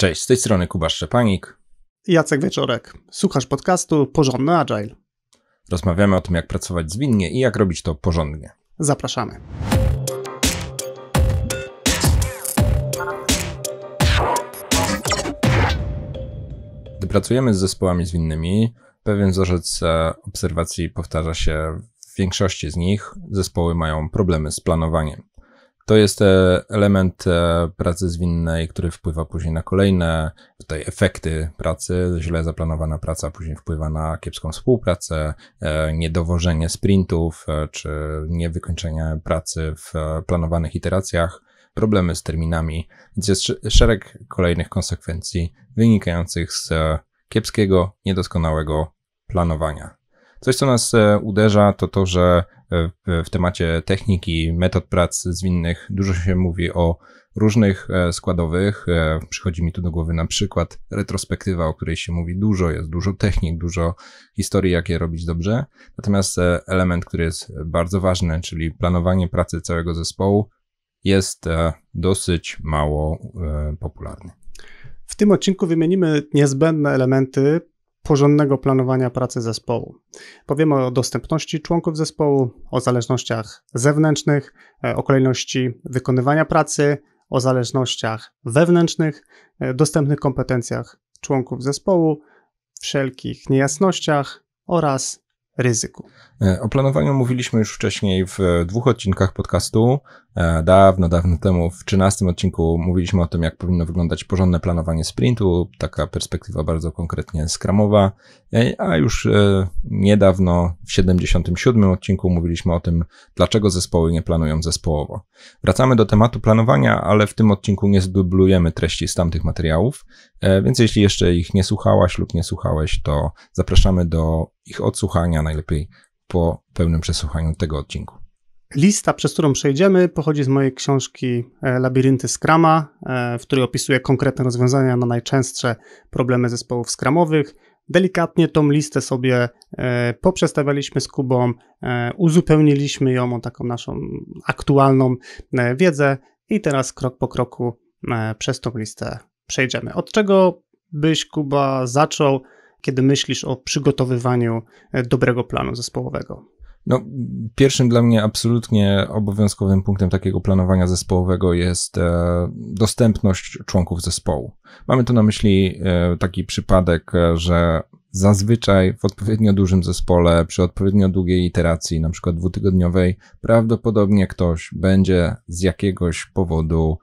Cześć, z tej strony Kuba Szczepanik. Jacek Wieczorek. Słuchasz podcastu Porządny Agile. Rozmawiamy o tym, jak pracować zwinnie i jak robić to porządnie. Zapraszamy. Gdy pracujemy z zespołami zwinnymi, pewien wzorzec obserwacji powtarza się w większości z nich. Zespoły mają problemy z planowaniem. To jest e, element e, pracy zwinnej, który wpływa później na kolejne tutaj efekty pracy. Źle zaplanowana praca później wpływa na kiepską współpracę, e, niedowożenie sprintów czy niewykończenie pracy w planowanych iteracjach, problemy z terminami. Więc jest szereg kolejnych konsekwencji wynikających z kiepskiego, niedoskonałego planowania. Coś, co nas uderza, to to, że w, temacie techniki, metod prac zwinnych. Dużo się mówi o różnych e, składowych. E, przychodzi mi tu do głowy na przykład retrospektywa, o której się mówi dużo, jest dużo technik, dużo historii, jak je robić dobrze. Natomiast e, element, który jest bardzo ważny, czyli planowanie pracy całego zespołu, jest dosyć mało popularny. W tym odcinku wymienimy niezbędne elementy porządnego planowania pracy zespołu. Powiemy o dostępności członków zespołu, o zależnościach zewnętrznych, e, o kolejności wykonywania pracy, o zależnościach wewnętrznych, e, dostępnych kompetencjach członków zespołu, wszelkich niejasnościach oraz ryzyku. E, o planowaniu mówiliśmy już wcześniej w dwóch odcinkach podcastu. E, dawno, dawno temu, w 13 odcinku mówiliśmy o tym, jak powinno wyglądać porządne planowanie sprintu, taka perspektywa bardzo konkretnie skramowa, e, a już niedawno, w 77 odcinku mówiliśmy o tym, dlaczego zespoły nie planują zespołowo. Wracamy do tematu planowania, ale w tym odcinku nie zdublujemy treści z tamtych materiałów, więc jeśli jeszcze ich nie słuchałaś lub nie słuchałeś, to zapraszamy do ich odsłuchania, najlepiej po pełnym przesłuchaniu tego odcinku. Lista, przez którą przejdziemy, pochodzi z mojej książki e, Labirynty Scrama, e, w której opisuję konkretne rozwiązania na najczęstsze problemy zespołów skramowych. Delikatnie tą listę sobie e, poprzestawialiśmy z Kubą, uzupełniliśmy ją o taką naszą aktualną wiedzę i teraz krok po kroku przez tą listę przejdziemy. Od czego byś, Kuba, zaczął? kiedy myślisz o przygotowywaniu e, dobrego planu zespołowego? No, pierwszym dla mnie absolutnie obowiązkowym punktem takiego planowania zespołowego jest e, dostępność członków zespołu. Mamy tu na myśli e, taki przypadek, że zazwyczaj w odpowiednio dużym zespole, przy odpowiednio długiej iteracji, na przykład dwutygodniowej, prawdopodobnie ktoś będzie z jakiegoś powodu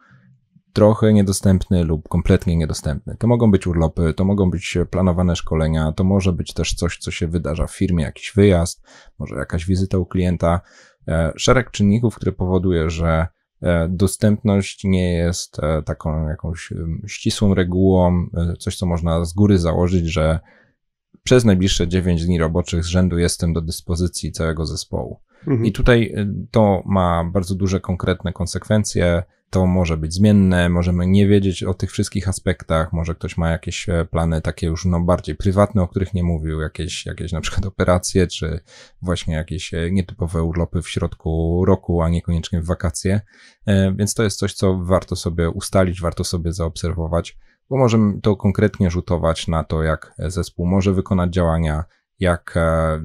trochę niedostępny lub kompletnie niedostępny. To mogą być urlopy, to mogą być e, planowane szkolenia, to może być też coś, co się wydarza w firmie, jakiś wyjazd, może jakaś wizyta u klienta. E, szereg czynników, które powoduje, że e, dostępność nie jest taką jakąś ścisłą regułą, coś, co można z góry założyć, że przez najbliższe 9 dni roboczych z rzędu jestem do dyspozycji całego zespołu. Mhm. I tutaj to ma bardzo duże konkretne konsekwencje, to może być zmienne, możemy nie wiedzieć o tych wszystkich aspektach, może ktoś ma jakieś e, plany takie już no bardziej prywatne, o których nie mówił, jakieś, jakieś na przykład operacje, czy właśnie jakieś e, nietypowe urlopy w środku roku, a niekoniecznie w wakacje, e, więc to jest coś, co warto sobie ustalić, warto sobie zaobserwować, bo możemy to konkretnie rzutować na to, jak zespół może wykonać działania, jak,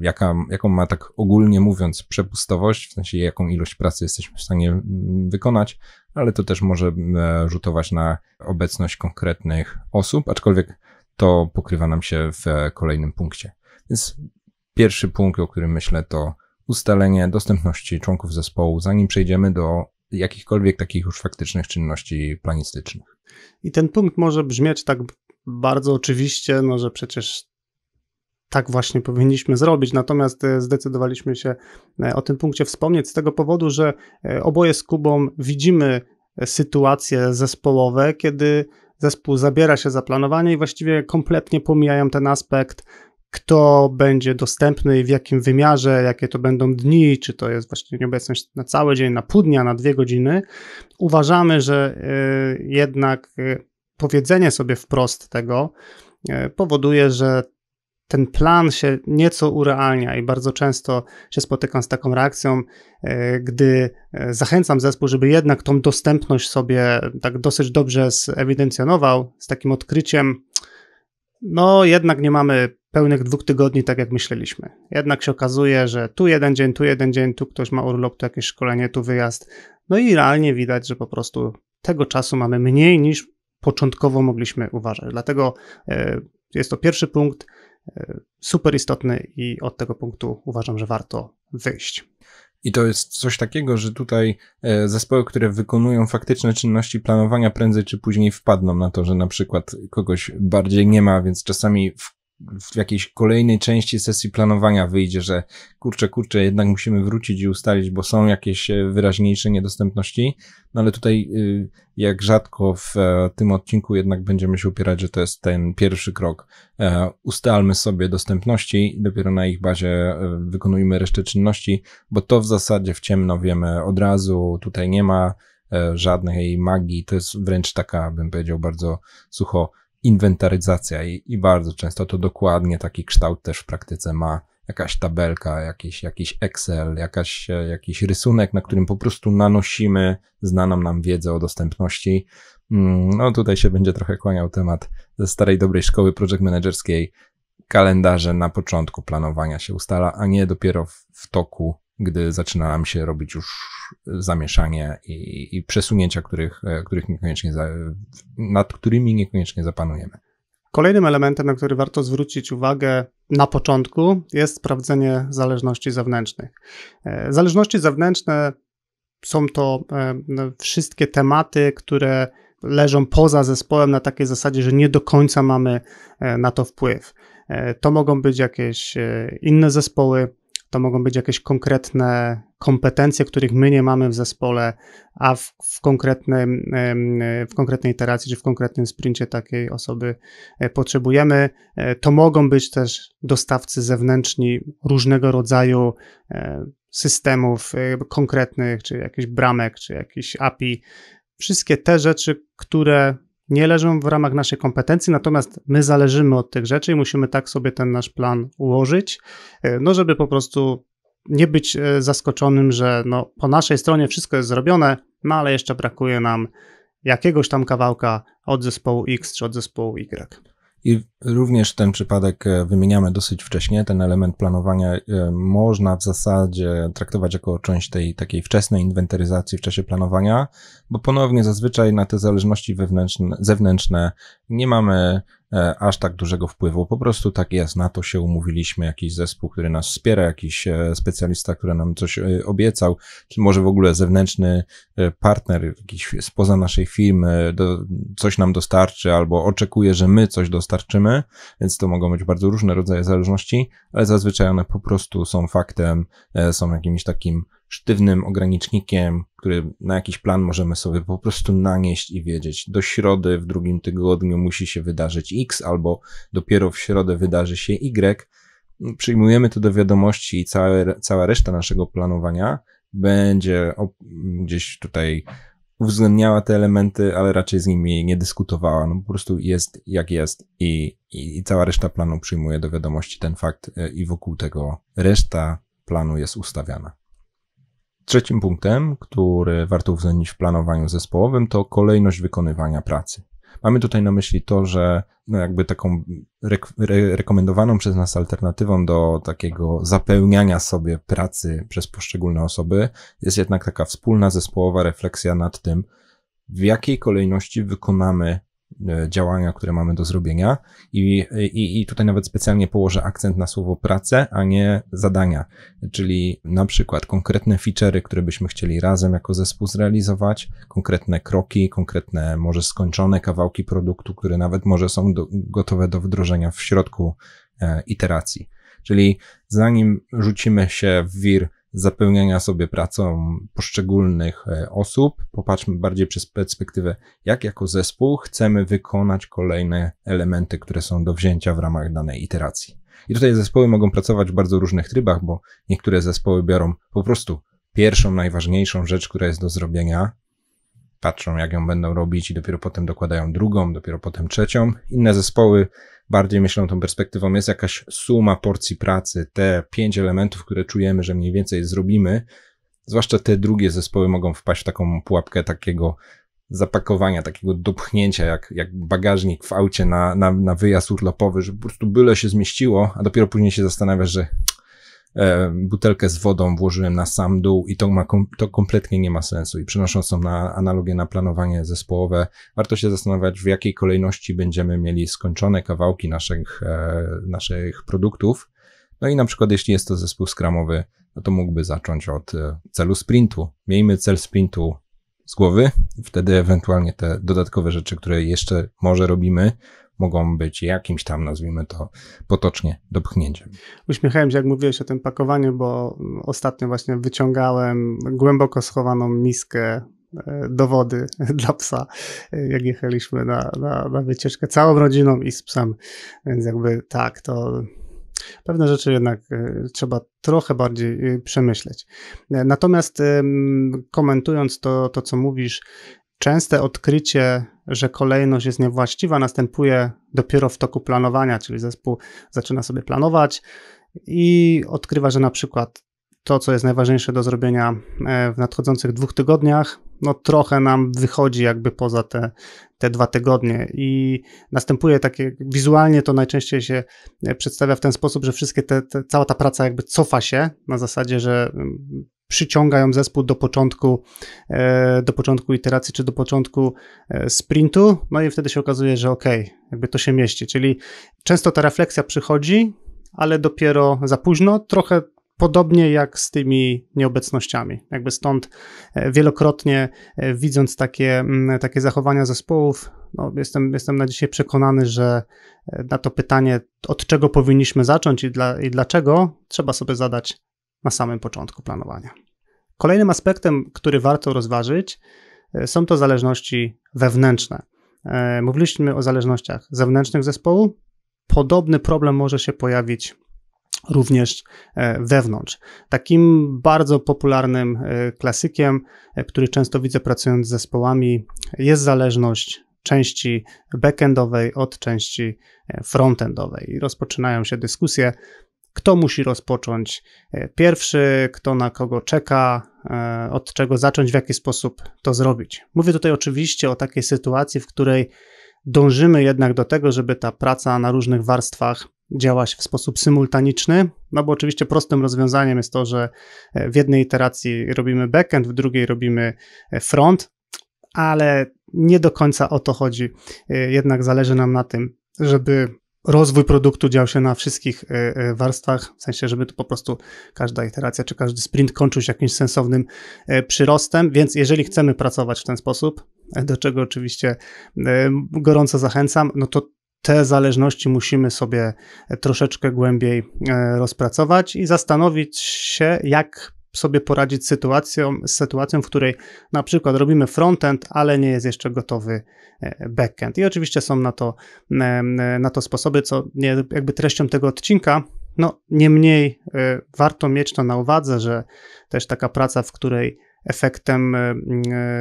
jaka, jaką ma tak ogólnie mówiąc przepustowość, w sensie jaką ilość pracy jesteśmy w stanie mm, wykonać, ale to też może e, rzutować na obecność konkretnych osób, aczkolwiek to pokrywa nam się w e, kolejnym punkcie. Więc pierwszy punkt, o którym myślę, to ustalenie dostępności członków zespołu, zanim przejdziemy do jakichkolwiek takich już faktycznych czynności planistycznych. I ten punkt może brzmieć tak bardzo oczywiście, no że przecież tak właśnie powinniśmy zrobić. Natomiast e, zdecydowaliśmy się e, o tym punkcie wspomnieć z tego powodu, że e, oboje z Kubą widzimy sytuacje zespołowe, kiedy zespół zabiera się za planowanie i właściwie kompletnie pomijają ten aspekt, kto będzie dostępny i w jakim wymiarze, jakie to będą dni, czy to jest właśnie nieobecność na cały dzień, na pół dnia, na dwie godziny. Uważamy, że jednak powiedzenie sobie wprost tego powoduje, że ten plan się nieco urealnia i bardzo często się spotykam z taką reakcją, e, gdy e, zachęcam zespół, żeby jednak tą dostępność sobie tak dosyć dobrze zewidencjonował, z takim odkryciem, no jednak nie mamy pełnych dwóch tygodni, tak jak myśleliśmy. Jednak się okazuje, że tu jeden dzień, tu jeden dzień, tu ktoś ma urlop, tu jakieś szkolenie, tu wyjazd. No i realnie widać, że po prostu tego czasu mamy mniej niż początkowo mogliśmy uważać. Dlatego e, jest to pierwszy punkt super istotny i od tego punktu uważam, że warto wyjść. I to jest coś takiego, że tutaj e, zespoły, które wykonują faktyczne czynności planowania prędzej czy później wpadną na to, że na przykład kogoś bardziej nie ma, więc czasami w w jakiejś kolejnej części sesji planowania wyjdzie, że kurczę, kurczę, jednak musimy wrócić i ustalić, bo są jakieś e, wyraźniejsze niedostępności, no ale tutaj y, jak rzadko w e, tym odcinku jednak będziemy się upierać, że to jest ten pierwszy krok. E, ustalmy sobie dostępności i dopiero na ich bazie wykonujmy resztę czynności, bo to w zasadzie w ciemno wiemy od razu, tutaj nie ma żadnej magii, to jest wręcz taka, bym powiedział, bardzo sucho inwentaryzacja i, i bardzo często to dokładnie taki kształt też w praktyce ma jakaś tabelka, jakiś, jakiś Excel, jakaś, e, jakiś rysunek, na którym po prostu nanosimy znaną nam wiedzę o dostępności. Mm, no tutaj się będzie trochę kłaniał temat ze starej dobrej szkoły project managerskiej. Kalendarze na początku planowania się ustala, a nie dopiero w, w toku gdy zaczyna nam się robić już zamieszanie i, i przesunięcia, których, e, których niekoniecznie za, nad którymi niekoniecznie zapanujemy. Kolejnym elementem, na który warto zwrócić uwagę na początku, jest sprawdzenie zależności zewnętrznych. E, zależności zewnętrzne są to e, no, wszystkie tematy, które leżą poza zespołem na takiej zasadzie, że nie do końca mamy na to wpływ. To mogą być jakieś inne zespoły, to mogą być jakieś konkretne kompetencje, których my nie mamy w zespole, a w, w, konkretnym, w konkretnej iteracji czy w konkretnym sprincie takiej osoby e, potrzebujemy. E, to mogą być też dostawcy zewnętrzni różnego rodzaju e, systemów konkretnych, czy jakichś bramek, czy jakichś API. Wszystkie te rzeczy, które nie leżą w ramach naszej kompetencji, natomiast my zależymy od tych rzeczy i musimy tak sobie ten nasz plan ułożyć, e, no żeby po prostu nie być e, zaskoczonym, że no, po naszej stronie wszystko jest zrobione, no ale jeszcze brakuje nam jakiegoś tam kawałka od zespołu X czy od zespołu Y. I również ten przypadek e, wymieniamy dosyć wcześnie. Ten element planowania e, można w zasadzie traktować jako część tej takiej wczesnej inwentaryzacji w czasie planowania, bo ponownie zazwyczaj na te zależności wewnętrzne, zewnętrzne nie mamy E, aż tak dużego wpływu. Po prostu tak jest, na to się umówiliśmy, jakiś zespół, który nas wspiera, jakiś e, specjalista, który nam coś e, obiecał, czy może w ogóle zewnętrzny partner, jakiś spoza naszej firmy, do, coś nam dostarczy albo oczekuje, że my coś dostarczymy, więc to mogą być bardzo różne rodzaje zależności, ale zazwyczaj one po prostu są faktem, są jakimś takim sztywnym ogranicznikiem, który na jakiś plan możemy sobie po prostu nanieść i wiedzieć. Do środy w drugim tygodniu musi się wydarzyć X, albo dopiero w środę wydarzy się Y. Przyjmujemy to do wiadomości i całe, cała reszta naszego planowania będzie gdzieś tutaj uwzględniała te elementy, ale raczej z nimi nie dyskutowała. No po prostu jest jak jest i, i, i cała reszta planu przyjmuje do wiadomości ten fakt e, i wokół tego reszta planu jest ustawiana. Trzecim punktem, który warto uwzględnić w planowaniu zespołowym, to kolejność wykonywania pracy. Mamy tutaj na myśli to, że no jakby taką re re rekomendowaną przez nas alternatywą do takiego zapełniania sobie pracy przez poszczególne osoby jest jednak taka wspólna zespołowa refleksja nad tym, w jakiej kolejności wykonamy E, działania, które mamy do zrobienia. I, i, I tutaj nawet specjalnie położę akcent na słowo pracę, a nie zadania. Czyli na przykład konkretne featurey, które byśmy chcieli razem jako zespół zrealizować, konkretne kroki, konkretne może skończone kawałki produktu, które nawet może są do, gotowe do wdrożenia w środku e, iteracji. Czyli zanim rzucimy się w wir zapełniania sobie pracą poszczególnych e, osób. Popatrzmy bardziej przez perspektywę, jak jako zespół chcemy wykonać kolejne elementy, które są do wzięcia w ramach danej iteracji. I tutaj zespoły mogą pracować w bardzo różnych trybach, bo niektóre zespoły biorą po prostu pierwszą, najważniejszą rzecz, która jest do zrobienia, patrzą jak ją będą robić i dopiero potem dokładają drugą, dopiero potem trzecią. Inne zespoły bardziej myślą tą perspektywą, jest jakaś suma porcji pracy, te pięć elementów, które czujemy, że mniej więcej zrobimy, zwłaszcza te drugie zespoły mogą wpaść w taką pułapkę takiego zapakowania, takiego dopchnięcia, jak, jak bagażnik w aucie na, na, na wyjazd urlopowy, że po prostu byle się zmieściło, a dopiero później się zastanawiasz, że E, butelkę z wodą włożyłem na sam dół i to, ma, to kompletnie nie ma sensu. I przenosząc to na analogię na planowanie zespołowe, warto się zastanawiać, w jakiej kolejności będziemy mieli skończone kawałki naszych, e, naszych produktów. No i na przykład, jeśli jest to zespół skramowy, no to mógłby zacząć od e, celu sprintu. Miejmy cel sprintu z głowy, wtedy ewentualnie te dodatkowe rzeczy, które jeszcze może robimy, mogą być jakimś tam, nazwijmy to potocznie, dopchnięciem. Uśmiechałem się, jak mówiłeś o tym pakowaniu, bo ostatnio właśnie wyciągałem głęboko schowaną miskę e, do wody dla psa, e, jak jechaliśmy na, na, na wycieczkę całą rodziną i z psem. Więc jakby tak, to pewne rzeczy jednak e, trzeba trochę bardziej przemyśleć. Natomiast komentując to, to co mówisz, Częste odkrycie, że kolejność jest niewłaściwa, następuje dopiero w toku planowania, czyli zespół zaczyna sobie planować i odkrywa, że na przykład to, co jest najważniejsze do zrobienia e, w nadchodzących dwóch tygodniach, no trochę nam wychodzi jakby poza te, te dwa tygodnie i następuje takie, wizualnie to najczęściej się e, przedstawia w ten sposób, że wszystkie te, te cała ta praca jakby cofa się na zasadzie, że mm, przyciągają zespół do początku, e, do początku iteracji czy do początku e, sprintu, no i wtedy się okazuje, że ok, jakby to się mieści. Czyli często ta refleksja przychodzi, ale dopiero za późno, trochę podobnie jak z tymi nieobecnościami. Jakby stąd e, wielokrotnie widząc takie, mm, takie zachowania zespołów, no jestem, jestem na dzisiaj przekonany, że na to pytanie, od czego powinniśmy zacząć i, dla, i dlaczego, trzeba sobie zadać na samym początku planowania. Kolejnym aspektem, który warto rozważyć, e, są to zależności wewnętrzne. E, mówiliśmy o zależnościach zewnętrznych zespołu. Podobny problem może się pojawić również e, wewnątrz. Takim bardzo popularnym klasykiem, który często widzę pracując z zespołami, jest zależność części backendowej od części frontendowej. I rozpoczynają się dyskusje, kto musi rozpocząć pierwszy, kto na kogo czeka, E, od czego zacząć, w jaki sposób to zrobić. Mówię tutaj oczywiście o takiej sytuacji, w której dążymy jednak do tego, żeby ta praca na różnych warstwach działać w sposób symultaniczny, no bo oczywiście prostym rozwiązaniem jest to, że e, w jednej iteracji robimy backend, w drugiej robimy e, front, ale nie do końca o to chodzi. Jednak zależy nam na tym, żeby rozwój produktu dział się na wszystkich e, e, warstwach, w sensie, żeby to po prostu każda iteracja czy każdy sprint kończył się jakimś sensownym e, przyrostem, więc jeżeli chcemy pracować w ten sposób, do czego oczywiście gorąco zachęcam, no to te zależności musimy sobie troszeczkę głębiej rozpracować i zastanowić się, jak sobie poradzić z sytuacją, z sytuacją, w której na przykład robimy frontend, ale nie jest jeszcze gotowy e, backend. I oczywiście są na to, e, na to sposoby, co nie, jakby treścią tego odcinka. No, niemniej e, warto mieć to na uwadze, że też taka praca, w której efektem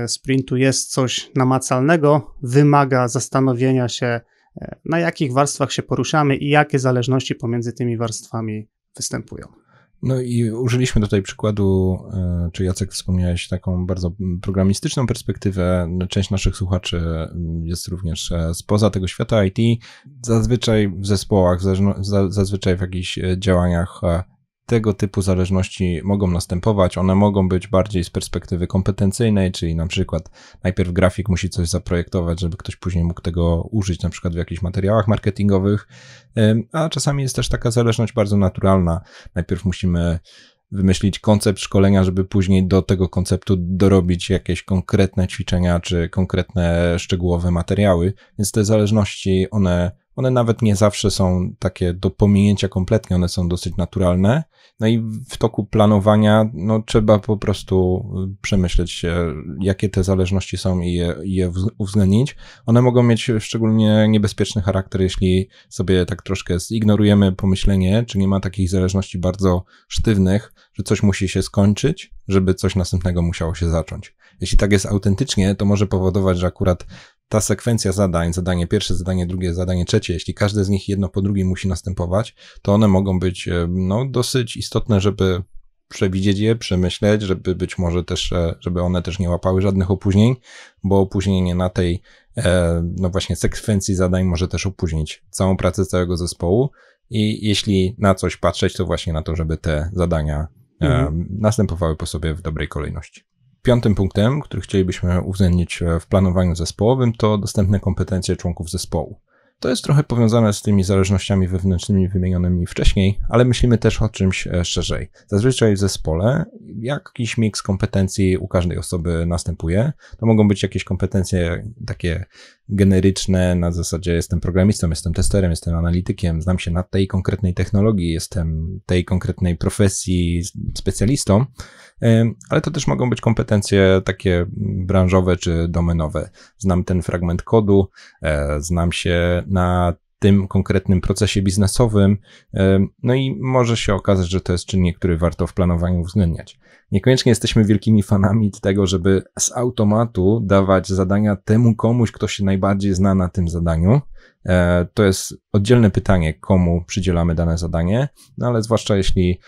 sprintu jest coś namacalnego, wymaga zastanowienia się, na jakich warstwach się poruszamy i jakie zależności pomiędzy tymi warstwami występują. No i użyliśmy tutaj przykładu, e, czy Jacek wspomniałeś, taką bardzo programistyczną perspektywę. No, część naszych słuchaczy mm, jest również e, spoza tego świata IT. Zazwyczaj w zespołach, zazwyczaj w jakichś e, działaniach tego typu zależności mogą następować. One mogą być bardziej z perspektywy kompetencyjnej, czyli na przykład najpierw grafik musi coś zaprojektować, żeby ktoś później mógł tego użyć na przykład w jakichś materiałach marketingowych, a czasami jest też taka zależność bardzo naturalna. Najpierw musimy wymyślić koncept szkolenia, żeby później do tego konceptu dorobić jakieś konkretne ćwiczenia czy konkretne szczegółowe materiały. Więc te zależności, one one nawet nie zawsze są takie do pominięcia kompletnie, one są dosyć naturalne. No i w toku planowania no, trzeba po prostu y, przemyśleć, się, jakie te zależności są i je, i je uwzględnić. One mogą mieć szczególnie niebezpieczny charakter, jeśli sobie tak troszkę zignorujemy pomyślenie, czy nie ma takich zależności bardzo sztywnych, że coś musi się skończyć, żeby coś następnego musiało się zacząć. Jeśli tak jest autentycznie, to może powodować, że akurat ta sekwencja zadań, zadanie pierwsze, zadanie drugie, zadanie trzecie, jeśli każde z nich jedno po drugim musi następować, to one mogą być e, no, dosyć istotne, żeby przewidzieć je, przemyśleć, żeby być może też, e, żeby one też nie łapały żadnych opóźnień, bo opóźnienie na tej, e, no właśnie, sekwencji zadań może też opóźnić całą pracę całego zespołu. I jeśli na coś patrzeć, to właśnie na to, żeby te zadania mhm. następowały po sobie w dobrej kolejności. Piątym punktem, który chcielibyśmy uwzględnić e, w planowaniu zespołowym, to dostępne kompetencje członków zespołu. To jest trochę powiązane z tymi zależnościami wewnętrznymi wymienionymi wcześniej, ale myślimy też o czymś e, szerzej. Zazwyczaj w zespole jakiś miks kompetencji u każdej osoby następuje. To mogą być jakieś kompetencje takie generyczne, na zasadzie jestem programistą, jestem testerem, jestem analitykiem, znam się na tej konkretnej technologii, jestem tej konkretnej profesji specjalistą, ale to też mogą być kompetencje takie branżowe czy domenowe. Znam ten fragment kodu, e, znam się na tym konkretnym procesie biznesowym. No i może się okazać, że to jest czynnik, który warto w planowaniu uwzględniać. Niekoniecznie jesteśmy wielkimi fanami tego, żeby z automatu dawać zadania temu komuś, kto się najbardziej zna na tym zadaniu. E, to jest oddzielne pytanie, komu przydzielamy dane zadanie, no ale zwłaszcza jeśli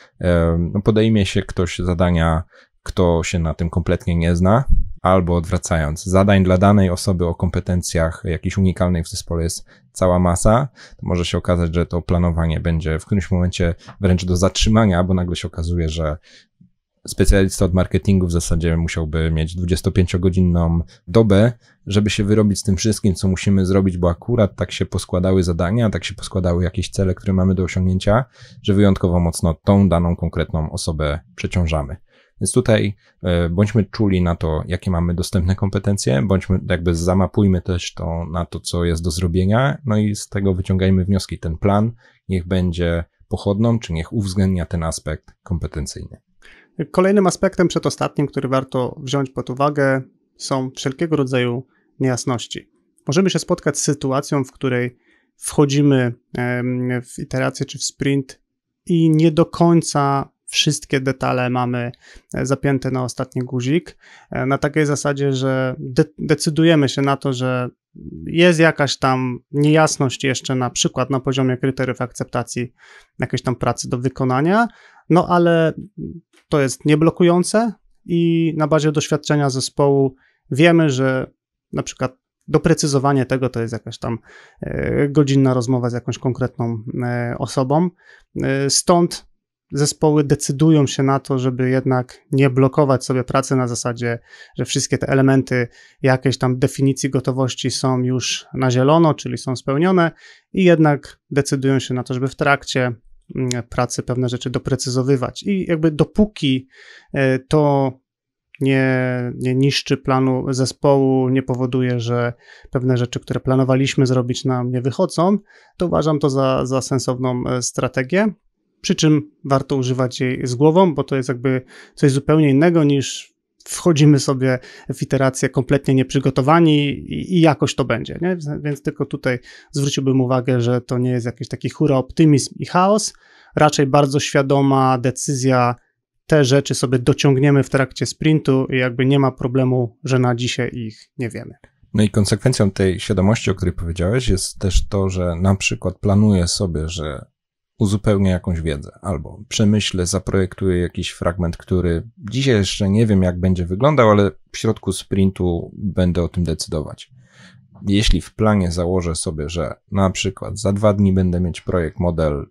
no podejmie się ktoś zadania, kto się na tym kompletnie nie zna, albo odwracając, zadań dla danej osoby o kompetencjach jakichś unikalnych w zespole jest cała masa, to może się okazać, że to planowanie będzie w którymś momencie wręcz do zatrzymania, bo nagle się okazuje, że specjalista od marketingu w zasadzie musiałby mieć 25-godzinną dobę, żeby się wyrobić z tym wszystkim, co musimy zrobić, bo akurat tak się poskładały zadania, tak się poskładały jakieś cele, które mamy do osiągnięcia, że wyjątkowo mocno tą daną konkretną osobę przeciążamy. Więc tutaj e, bądźmy czuli na to, jakie mamy dostępne kompetencje, bądźmy jakby zamapujmy też to na to, co jest do zrobienia, no i z tego wyciągajmy wnioski. Ten plan niech będzie pochodną, czy niech uwzględnia ten aspekt kompetencyjny. Kolejnym aspektem przedostatnim, który warto wziąć pod uwagę, są wszelkiego rodzaju niejasności. Możemy się spotkać z sytuacją, w której wchodzimy w iterację czy w sprint i nie do końca wszystkie detale mamy e, zapięte na ostatni guzik, e, na takiej zasadzie, że de decydujemy się na to, że jest jakaś tam niejasność jeszcze na przykład na poziomie kryteriów akceptacji jakiejś tam pracy do wykonania, no ale to jest nieblokujące i na bazie doświadczenia zespołu wiemy, że na przykład doprecyzowanie tego to jest jakaś tam e, godzinna rozmowa z jakąś konkretną osobą. Stąd zespoły decydują się na to, żeby jednak nie blokować sobie pracy na zasadzie, że wszystkie te elementy jakiejś tam definicji gotowości są już na zielono, czyli są spełnione, i jednak decydują się na to, żeby w trakcie mm, pracy pewne rzeczy doprecyzowywać. I jakby dopóki e, to nie, nie niszczy planu zespołu, nie powoduje, że pewne rzeczy, które planowaliśmy zrobić, nam nie wychodzą, to uważam to za, za sensowną e, strategię przy czym warto używać jej z głową, bo to jest jakby coś zupełnie innego niż wchodzimy sobie w iterację kompletnie nieprzygotowani i, i jakoś to będzie, nie? Więc tylko tutaj zwróciłbym uwagę, że to nie jest jakiś taki hura optymizm i chaos, raczej bardzo świadoma decyzja, te rzeczy sobie dociągniemy w trakcie sprintu i jakby nie ma problemu, że na dzisiaj ich nie wiemy. No i konsekwencją tej świadomości, o której powiedziałeś, jest też to, że na przykład planuję sobie, że uzupełnię jakąś wiedzę, albo przemyślę, zaprojektuję jakiś fragment, który dzisiaj jeszcze nie wiem, jak będzie wyglądał, ale w środku sprintu będę o tym decydować. Jeśli w planie założę sobie, że na przykład za dwa dni będę mieć projekt, model,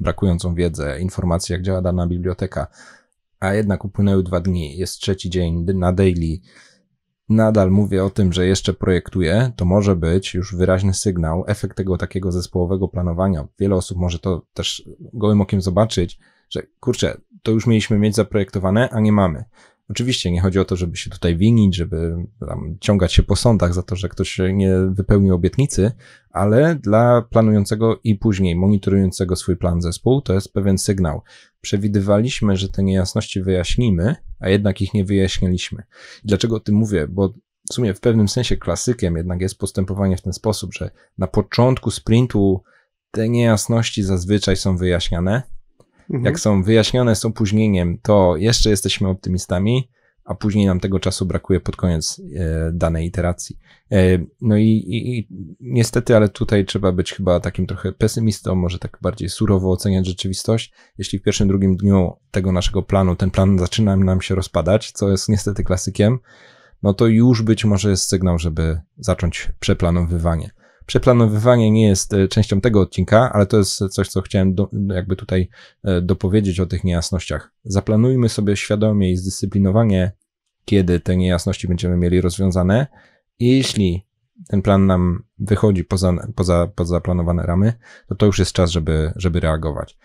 brakującą wiedzę, informację, jak działa dana biblioteka, a jednak upłynęły dwa dni, jest trzeci dzień na daily, nadal mówię o tym, że jeszcze projektuję, to może być już wyraźny sygnał, efekt tego takiego zespołowego planowania. Wiele osób może to też gołym okiem zobaczyć, że kurczę, to już mieliśmy mieć zaprojektowane, a nie mamy. Oczywiście nie chodzi o to, żeby się tutaj winić, żeby tam, ciągać się po sądach za to, że ktoś nie wypełnił obietnicy, ale dla planującego i później monitorującego swój plan zespół to jest pewien sygnał. Przewidywaliśmy, że te niejasności wyjaśnimy, a jednak ich nie wyjaśniliśmy. I dlaczego o tym mówię? Bo w sumie w pewnym sensie klasykiem jednak jest postępowanie w ten sposób, że na początku sprintu te niejasności zazwyczaj są wyjaśniane, Mhm. Jak są wyjaśnione z opóźnieniem, to jeszcze jesteśmy optymistami, a później nam tego czasu brakuje pod koniec e, danej iteracji. E, no i, i, i, niestety, ale tutaj trzeba być chyba takim trochę pesymistą, może tak bardziej surowo oceniać rzeczywistość. Jeśli w pierwszym, drugim dniu tego naszego planu ten plan zaczyna nam się rozpadać, co jest niestety klasykiem, no to już być może jest sygnał, żeby zacząć przeplanowywanie. Przeplanowywanie nie jest e, częścią tego odcinka, ale to jest coś, co chciałem do, jakby tutaj e, dopowiedzieć o tych niejasnościach. Zaplanujmy sobie świadomie i zdyscyplinowanie, kiedy te niejasności będziemy mieli rozwiązane. jeśli ten plan nam wychodzi poza, poza, poza planowane ramy, to no to już jest czas, żeby, żeby reagować.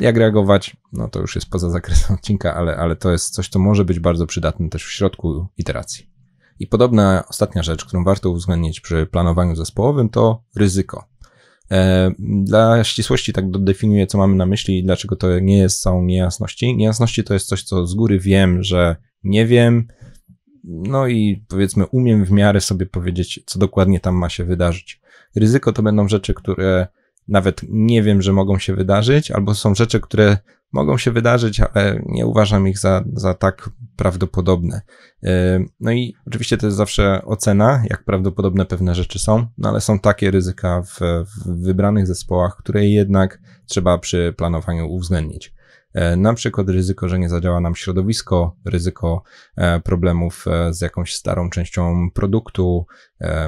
Jak reagować? No to już jest poza zakresem odcinka, ale, ale to jest coś, co może być bardzo przydatne też w środku iteracji. I podobna ostatnia rzecz, którą warto uwzględnić przy planowaniu zespołowym, to ryzyko. E, dla ścisłości tak definiuję, co mamy na myśli i dlaczego to nie jest całą niejasności. Niejasności to jest coś, co z góry wiem, że nie wiem, no i powiedzmy umiem w miarę sobie powiedzieć, co dokładnie tam ma się wydarzyć. Ryzyko to będą rzeczy, które nawet nie wiem, że mogą się wydarzyć, albo są rzeczy, które mogą się wydarzyć, ale nie uważam ich za, za tak prawdopodobne. E, no i oczywiście to jest zawsze ocena, jak prawdopodobne pewne rzeczy są, no ale są takie ryzyka w, w wybranych zespołach, które jednak trzeba przy planowaniu uwzględnić. E, na przykład ryzyko, że nie zadziała nam środowisko, ryzyko e, problemów z jakąś starą częścią produktu,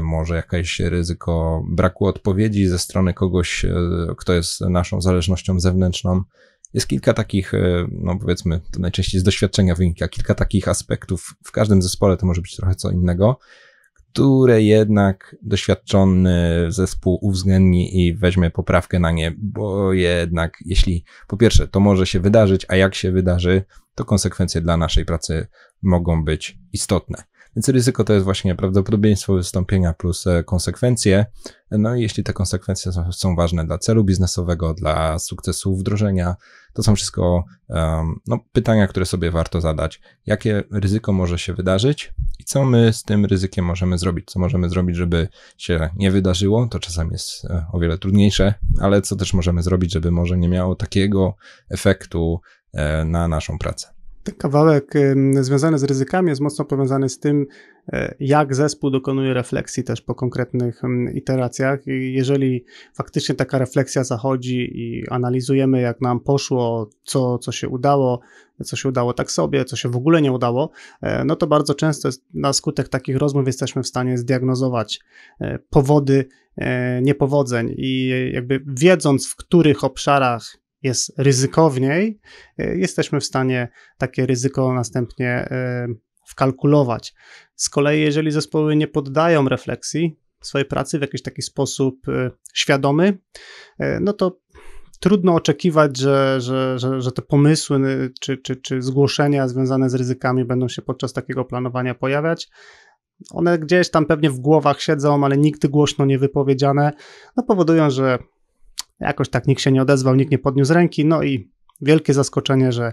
może jakieś ryzyko braku odpowiedzi ze strony kogoś, kto jest naszą zależnością zewnętrzną. Jest kilka takich, e, no powiedzmy, to najczęściej z doświadczenia wynika, kilka takich aspektów, w każdym zespole to może być trochę co innego, które jednak doświadczony zespół uwzględni i weźmie poprawkę na nie, bo jednak jeśli po pierwsze to może się wydarzyć, a jak się wydarzy, to konsekwencje dla naszej pracy mogą być istotne. Więc ryzyko to jest właśnie prawdopodobieństwo wystąpienia plus e, konsekwencje. No i jeśli te konsekwencje są ważne dla celu biznesowego, dla sukcesu wdrożenia, to są wszystko um, no, pytania, które sobie warto zadać. Jakie ryzyko może się wydarzyć i co my z tym ryzykiem możemy zrobić? Co możemy zrobić, żeby się nie wydarzyło? To czasami jest e, o wiele trudniejsze, ale co też możemy zrobić, żeby może nie miało takiego efektu e, na naszą pracę? ten kawałek związany z ryzykami jest mocno powiązany z tym, e, jak zespół dokonuje refleksji też po konkretnych iteracjach. Jeżeli faktycznie taka refleksja zachodzi i analizujemy, jak nam poszło, co, co się udało, co się udało tak sobie, co się w ogóle nie udało, e, no to bardzo często na skutek takich rozmów jesteśmy w stanie zdiagnozować e, powody niepowodzeń i jakby wiedząc, w których obszarach jest ryzykowniej, e, jesteśmy w stanie takie ryzyko następnie e, wkalkulować. Z kolei, jeżeli zespoły nie poddają refleksji swojej pracy w jakiś taki sposób e, świadomy, no to trudno oczekiwać, że, że, że, że te pomysły czy, czy, czy zgłoszenia związane z ryzykami będą się podczas takiego planowania pojawiać. One gdzieś tam pewnie w głowach siedzą, ale nigdy głośno nie wypowiedziane, no powodują, że Jakoś tak nikt się nie odezwał, nikt nie podniósł ręki, no i wielkie zaskoczenie, że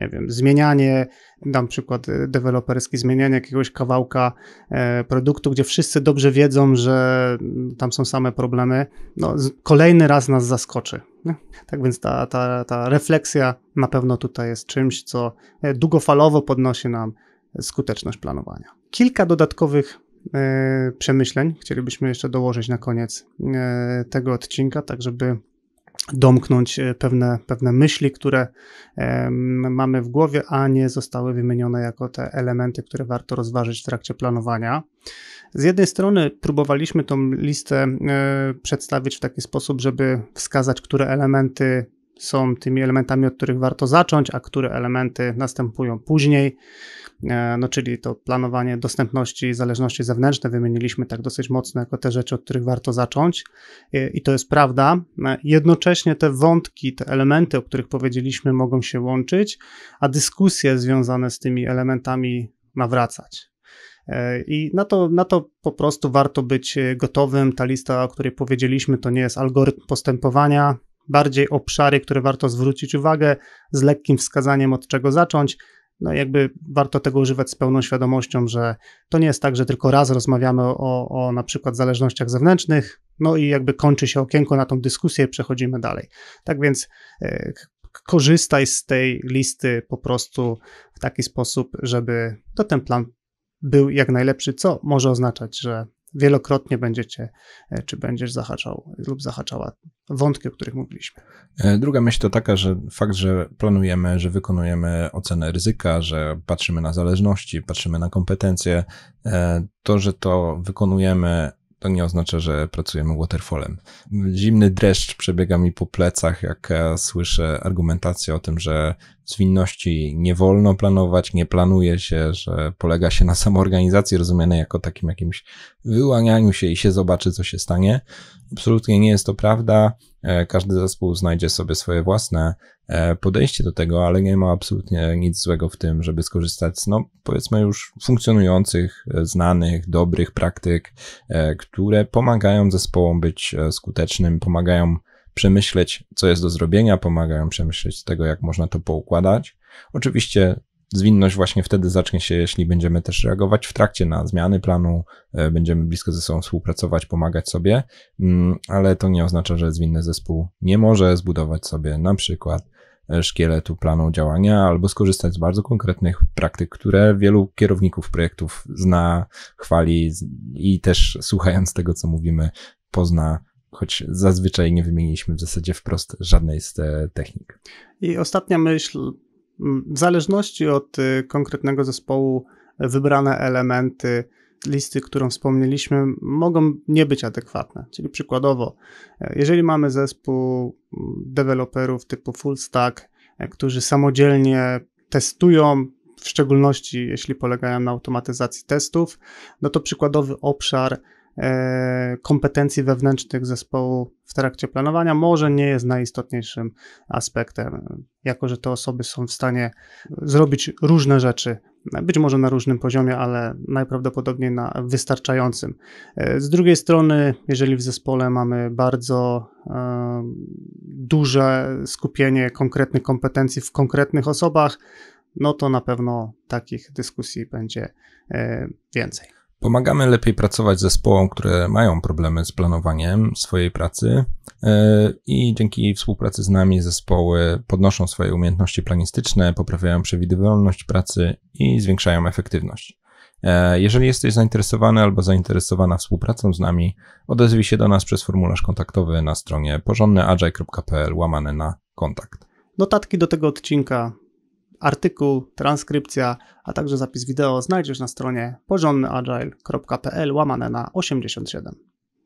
nie wiem, zmienianie, dam przykład y, deweloperski, zmienianie jakiegoś kawałka e, produktu, gdzie wszyscy dobrze wiedzą, że tam są same problemy, no, kolejny raz nas zaskoczy. Tak więc ta, ta, ta refleksja na pewno tutaj jest czymś, co e, długofalowo podnosi nam skuteczność planowania. Kilka dodatkowych E, przemyśleń chcielibyśmy jeszcze dołożyć na koniec e, tego odcinka, tak żeby domknąć e, pewne, pewne myśli, które mamy w głowie, a nie zostały wymienione jako te elementy, które warto rozważyć w trakcie planowania. Z jednej strony próbowaliśmy tą listę przedstawić w taki sposób, żeby wskazać, które elementy są tymi elementami, od których warto zacząć, a które elementy następują później. E, no, czyli to planowanie dostępności i zależności zewnętrzne wymieniliśmy tak dosyć mocno jako te rzeczy, od których warto zacząć, e, i to jest prawda. E, jednocześnie te wątki, te elementy, o których powiedzieliśmy, mogą się łączyć, a dyskusje związane z tymi elementami nawracać. I na to, na to po prostu warto być gotowym. Ta lista, o której powiedzieliśmy, to nie jest algorytm postępowania, bardziej obszary, które warto zwrócić uwagę, z lekkim wskazaniem od czego zacząć. No jakby warto tego używać z pełną świadomością, że to nie jest tak, że tylko raz rozmawiamy o, o na przykład zależnościach zewnętrznych, no i jakby kończy się okienko na tą dyskusję, przechodzimy dalej. Tak więc e, korzystaj z tej listy po prostu w taki sposób, żeby to ten plan był jak najlepszy, co może oznaczać, że wielokrotnie będziecie, e, czy będziesz zahaczał lub zahaczała wątki, o których mówiliśmy. E, druga myśl to taka, że fakt, że planujemy, że wykonujemy ocenę ryzyka, że patrzymy na zależności, patrzymy na kompetencje, e, to, że to wykonujemy to nie oznacza, że pracujemy waterfallem. Zimny dreszcz przebiega mi po plecach, jak słyszę argumentację o tym, że zwinności nie wolno planować, nie planuje się, że polega się na samoorganizacji rozumianej jako takim jakimś wyłanianiu się i się zobaczy, co się stanie. Absolutnie nie jest to prawda. E, każdy zespół znajdzie sobie swoje własne E, podejście do tego, ale nie ma absolutnie nic złego w tym, żeby skorzystać z, no, powiedzmy już funkcjonujących, e, znanych, dobrych praktyk, e, które pomagają zespołom być skutecznym, pomagają przemyśleć, co jest do zrobienia, pomagają przemyśleć tego, jak można to poukładać. Oczywiście zwinność właśnie wtedy zacznie się, jeśli będziemy też reagować w trakcie na zmiany planu, będziemy blisko ze sobą współpracować, pomagać sobie, mm, ale to nie oznacza, że zwinny zespół nie może zbudować sobie na przykład E, szkieletu planu działania, albo skorzystać z bardzo konkretnych praktyk, które wielu kierowników projektów zna, chwali i też słuchając tego, co mówimy, pozna choć zazwyczaj nie wymieniliśmy w zasadzie wprost żadnej z technik. I ostatnia myśl. Mm, w zależności od y, konkretnego zespołu, wybrane elementy listy, którą wspomnieliśmy, mogą nie być adekwatne. Czyli przykładowo, e, jeżeli mamy zespół mm, deweloperów typu full stack, e, którzy samodzielnie testują, w szczególności jeśli polegają na automatyzacji testów, no to przykładowy obszar E, kompetencji wewnętrznych zespołu w trakcie planowania może nie jest najistotniejszym aspektem, jako że te osoby są w stanie zrobić różne rzeczy, być może na różnym poziomie, ale najprawdopodobniej na wystarczającym. E, z drugiej strony, jeżeli w zespole mamy bardzo e, duże skupienie konkretnych kompetencji w konkretnych osobach, no to na pewno takich dyskusji będzie więcej. Pomagamy lepiej pracować zespołom, które mają problemy z planowaniem swojej pracy e, i dzięki współpracy z nami zespoły podnoszą swoje umiejętności planistyczne, poprawiają przewidywalność pracy i zwiększają efektywność. E, jeżeli jesteś zainteresowany albo zainteresowana współpracą z nami, odezwij się do nas przez formularz kontaktowy na stronie porządnyagile.pl łamane na kontakt. Notatki do tego odcinka Artykuł, transkrypcja, a także zapis wideo znajdziesz na stronie porządnyagile.pl łamane na 87.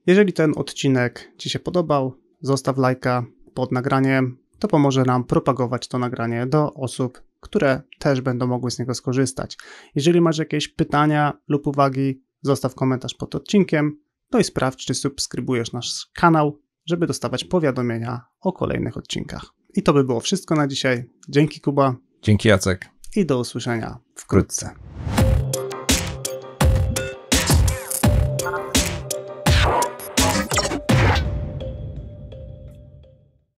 Jeżeli ten odcinek Ci się podobał, zostaw lajka pod nagraniem. To pomoże nam propagować to nagranie do osób, które też będą mogły z niego skorzystać. Jeżeli masz jakieś pytania lub uwagi, zostaw komentarz pod odcinkiem. No i sprawdź, czy subskrybujesz nasz kanał, żeby dostawać powiadomienia o kolejnych odcinkach. I to by było wszystko na dzisiaj. Dzięki Kuba, Dzięki Jacek. I do usłyszenia wkrótce.